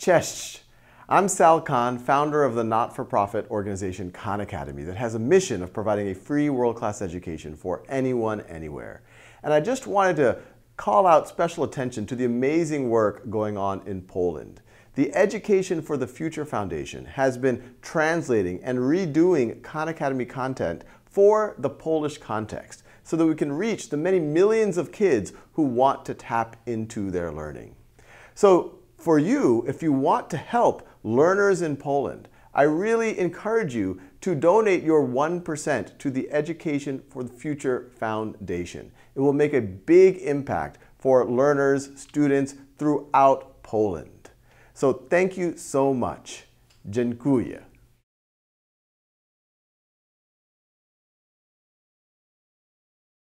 Cześć! I'm Sal Khan, founder of the not-for-profit organization Khan Academy that has a mission of providing a free world-class education for anyone, anywhere. And I just wanted to call out special attention to the amazing work going on in Poland. The Education for the Future Foundation has been translating and redoing Khan Academy content for the Polish context so that we can reach the many millions of kids who want to tap into their learning. So for you, if you want to help learners in Poland, I really encourage you to donate your 1% to the Education for the Future Foundation. It will make a big impact for learners, students throughout Poland. So thank you so much. Dziękuję.